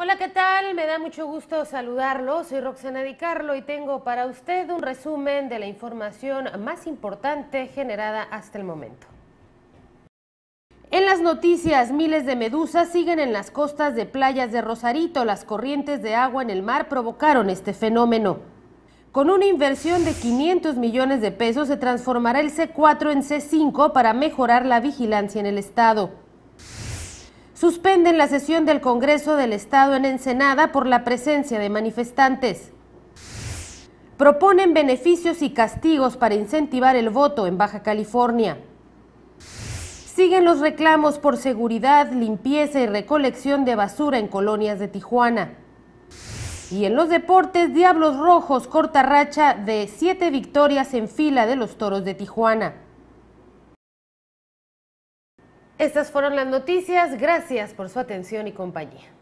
Hola, ¿qué tal? Me da mucho gusto saludarlo. Soy Roxana Di Carlo y tengo para usted un resumen de la información más importante generada hasta el momento. En las noticias, miles de medusas siguen en las costas de playas de Rosarito. Las corrientes de agua en el mar provocaron este fenómeno. Con una inversión de 500 millones de pesos se transformará el C4 en C5 para mejorar la vigilancia en el estado suspenden la sesión del Congreso del Estado en Ensenada por la presencia de manifestantes. Proponen beneficios y castigos para incentivar el voto en Baja California. Siguen los reclamos por seguridad, limpieza y recolección de basura en colonias de Tijuana. Y en los deportes, Diablos Rojos corta racha de siete victorias en fila de los Toros de Tijuana. Estas fueron las noticias. Gracias por su atención y compañía.